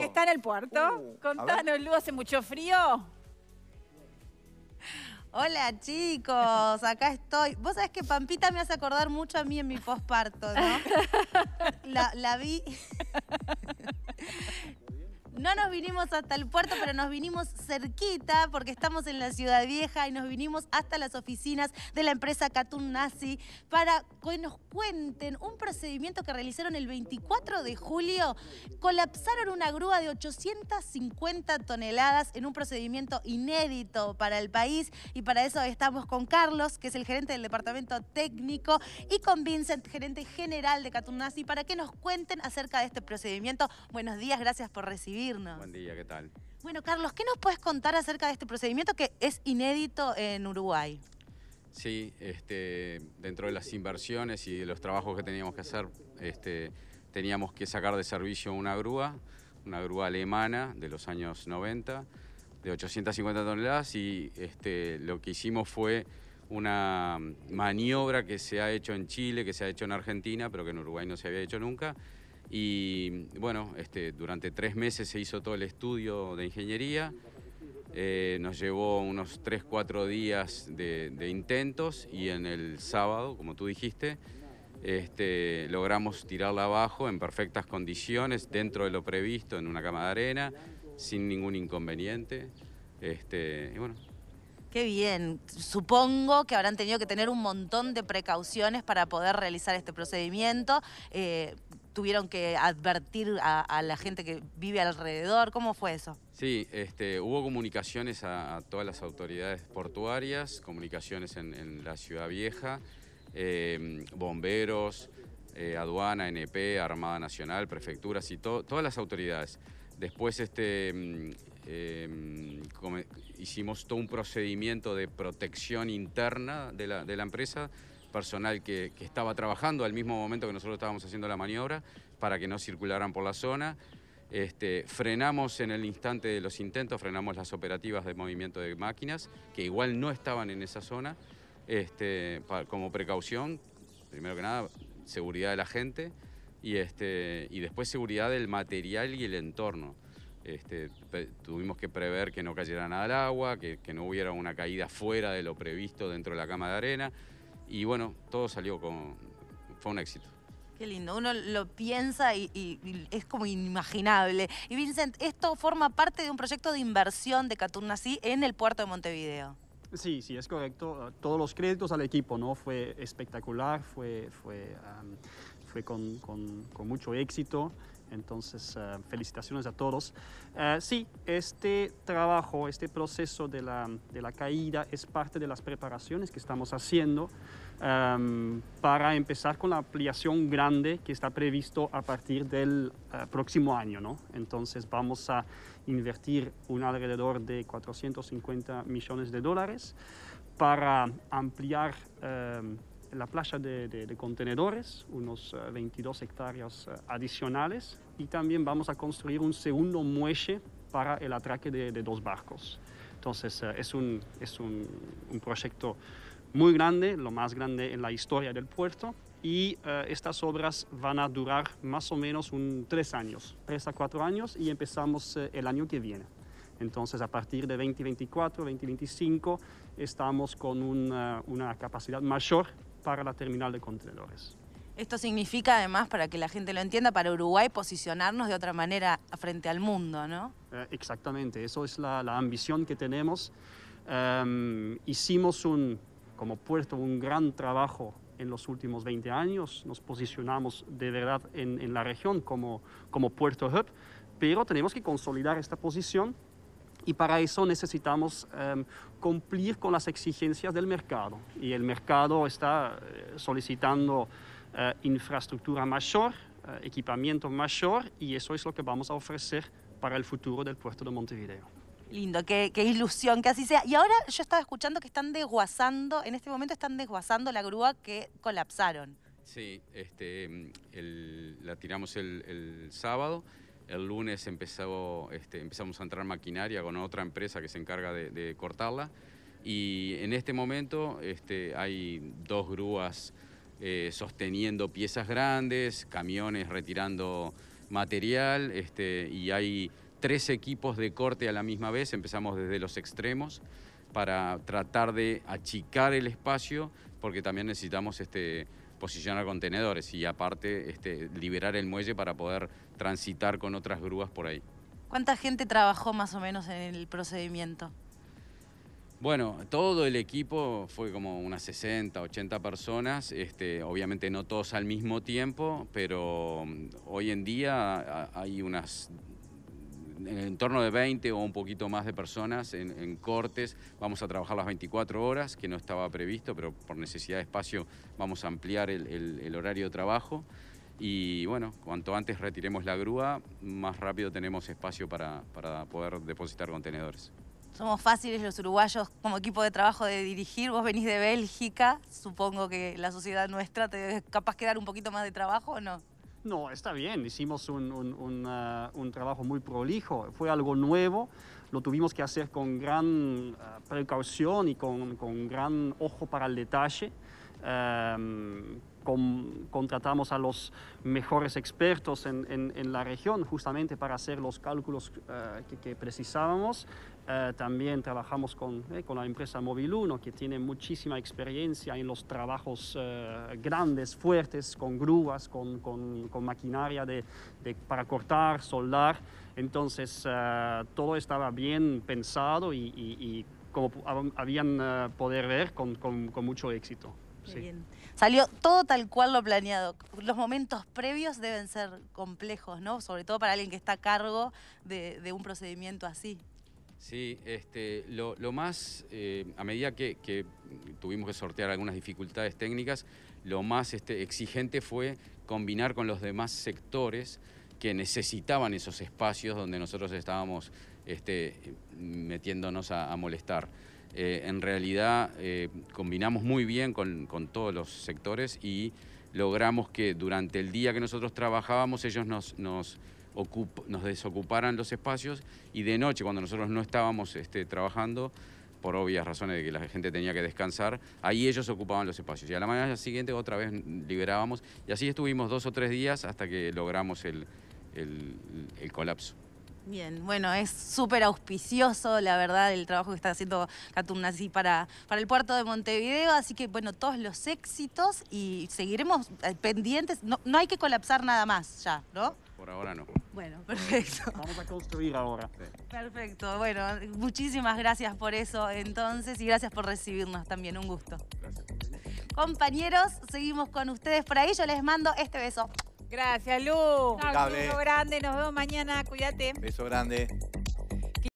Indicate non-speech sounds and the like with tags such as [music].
que está en el puerto. Uh, Contanos, Lu, ¿hace mucho frío? Hola chicos, acá estoy. Vos sabés que Pampita me hace acordar mucho a mí en mi posparto, ¿no? [laughs] la vi. No nos vinimos hasta el puerto, pero nos vinimos cerquita porque estamos en la Ciudad Vieja y nos vinimos hasta las oficinas de la empresa Katun Nazi para que nos cuenten un procedimiento que realizaron el 24 de julio. Colapsaron una grúa de 850 toneladas en un procedimiento inédito para el país y para eso estamos con Carlos, que es el gerente del departamento técnico, y con Vincent, gerente general de catunazi, para que nos cuenten acerca de este procedimiento. Buenos días, gracias por recibir. Buen día, ¿qué tal? Bueno, Carlos, ¿qué nos puedes contar acerca de este procedimiento que es inédito en Uruguay? Sí, este, dentro de las inversiones y de los trabajos que teníamos que hacer, este, teníamos que sacar de servicio una grúa, una grúa alemana de los años 90, de 850 toneladas, y este, lo que hicimos fue una maniobra que se ha hecho en Chile, que se ha hecho en Argentina, pero que en Uruguay no se había hecho nunca, y bueno, este, durante tres meses se hizo todo el estudio de ingeniería. Eh, nos llevó unos 3-4 días de, intentos y en el sábado, como tú dijiste, este, logramos tirarla abajo en perfectas condiciones, dentro de lo previsto, en una cama de arena, sin ningún inconveniente. Este, y bueno. Qué bien. Supongo que habrán tenido que tener un montón de precauciones para poder realizar este procedimiento. Eh, tuvieron que advertir a, la gente que vive alrededor? ¿Cómo fue eso? Sí, este, hubo comunicaciones a, todas las autoridades portuarias, comunicaciones en, la ciudad vieja, em, bomberos, eh, aduana, NP, Armada Nacional, prefecturas y todas las autoridades. Después este, em, em, hicimos todo un procedimiento de protección interna de la empresa personal que, estaba trabajando al mismo momento que nosotros estábamos haciendo la maniobra para que no circularan por la zona. Este, frenamos en el instante de los intentos, frenamos las operativas de movimiento de máquinas, que igual no estaban en esa zona, este, como precaución, primero que nada, seguridad de la gente y, este, y después seguridad del material y el entorno. Este, tuvimos que prever que no cayera nada al agua, que, que no hubiera una caída fuera de lo previsto dentro de la cama de arena y bueno, todo salió como... fue un éxito. Qué lindo, uno lo piensa y, es como inimaginable. Y Vincent, esto forma parte de un proyecto de inversión de Caturnasí en el puerto de Montevideo. Sí, sí, es correcto. Todos los créditos al equipo, ¿no? Fue espectacular, fue, fue, con, mucho éxito. Entonces, eh, felicitaciones a todos. Eh, sí, este trabajo, este proceso de la, de la, caída es parte de las preparaciones que estamos haciendo em, para empezar con la ampliación grande que está previsto a partir del eh, próximo año. ¿no? Entonces, vamos a invertir un alrededor de 450 millones de dólares para ampliar... Em, la playa de, contenedores, unos 22 hectáreas adicionales y también vamos a construir un segundo muelle para el atraque de, dos barcos. Entonces eh, es, un, es un, un, proyecto muy grande, lo más grande en la historia del puerto y eh, estas obras van a durar más o menos un, tres años, tres a cuatro años y empezamos eh, el año que viene. Entonces, a partir de 2024, 2025, estamos con una, capacidad mayor para la terminal de contenedores. Esto significa además, para que la gente lo entienda, para Uruguay posicionarnos de otra manera frente al mundo, ¿no? Eh, exactamente, eso es la, ambición que tenemos. Em, hicimos un, como puerto un gran trabajo en los últimos 20 años, nos posicionamos de verdad en, la región como, como puerto hub, pero tenemos que consolidar esta posición y para eso necesitamos em, cumplir con las exigencias del mercado y el mercado está eh, solicitando eh, infraestructura mayor, eh, equipamiento mayor y eso es lo que vamos a ofrecer para el futuro del puerto de Montevideo. Lindo, qué, ilusión que así sea. Y ahora yo estaba escuchando que están desguazando, en este momento están desguazando la grúa que colapsaron. Sí, este, la tiramos el, sábado. El lunes empezó, este, empezamos a entrar maquinaria con otra empresa que se encarga de, de cortarla. Y en este momento este, hay dos grúas eh, sosteniendo piezas grandes, camiones retirando material, este, y hay tres equipos de corte a la misma vez, empezamos desde los extremos para tratar de achicar el espacio, porque también necesitamos este, posicionar contenedores y aparte este, liberar el muelle para poder transitar con otras grúas por ahí. ¿Cuánta gente trabajó más o menos en el procedimiento? Bueno, todo el equipo fue como unas 60, 80 personas, este, obviamente no todos al mismo tiempo, pero mm, hoy en día hay unas en torno de 20 o un poquito más de personas en, cortes. Vamos a trabajar las 24 horas, que no estaba previsto, pero por necesidad de espacio vamos a ampliar el, horario de trabajo. Y bueno, cuanto antes retiremos la grúa, más rápido tenemos espacio para poder depositar contenedores somos fáciles los uruguayos como equipo de trabajo de dirigir. Vos venís de Bélgica, supongo que la sociedad nuestra te es capaz de dar un poquito más de trabajo o no. No, está bien, hicimos un, trabajo muy prolijo, fue algo nuevo, lo tuvimos que hacer con gran eh, precaución y con, con, gran ojo para el detalle. Em, contratamos a los mejores expertos en, la región justamente para hacer los cálculos eh, que, precisábamos. Eh, también trabajamos con, eh, la empresa Mobiluno, que tiene muchísima experiencia en los trabajos grandes, fuertes, con grúas, con, maquinaria para cortar, soldar. Entonces, todo estaba bien pensado y, como habían poder ver, con mucho éxito bien. Salió todo tal cual lo planeado. Los momentos previos deben ser complejos, ¿no? Sobre todo para alguien que está a cargo de, un procedimiento así. Sí, este, lo, más, eh, a medida que, tuvimos que sortear algunas dificultades técnicas, lo más este, exigente fue combinar con los demás sectores que necesitaban esos espacios donde nosotros estábamos este, metiéndonos a, molestar. Eh, en realidad eh, combinamos muy bien con, todos los sectores y logramos que durante el día que nosotros trabajábamos ellos nos, nos desocuparan los espacios y de noche cuando nosotros no estábamos este, trabajando, por obvias razones de que la gente tenía que descansar, ahí ellos ocupaban los espacios. Y a la mañana siguiente otra vez liberábamos y así estuvimos dos o tres días hasta que logramos el colapso. Bien, bueno, es súper auspicioso, la verdad, el trabajo que está haciendo así para, para el puerto de Montevideo. Así que, bueno, todos los éxitos y seguiremos eh, pendientes. No, hay que colapsar nada más ya, ¿no? Por ahora no. Bueno, perfecto. [laughs] Vamos a construir ahora. Perfecto, bueno, muchísimas gracias por eso entonces y gracias por recibirnos también, un gusto. Gracias. Compañeros, seguimos con ustedes por ahí. Yo les mando este beso. Gracias, Lu. Un beso grande. Nos vemos mañana. Cuídate. Beso grande.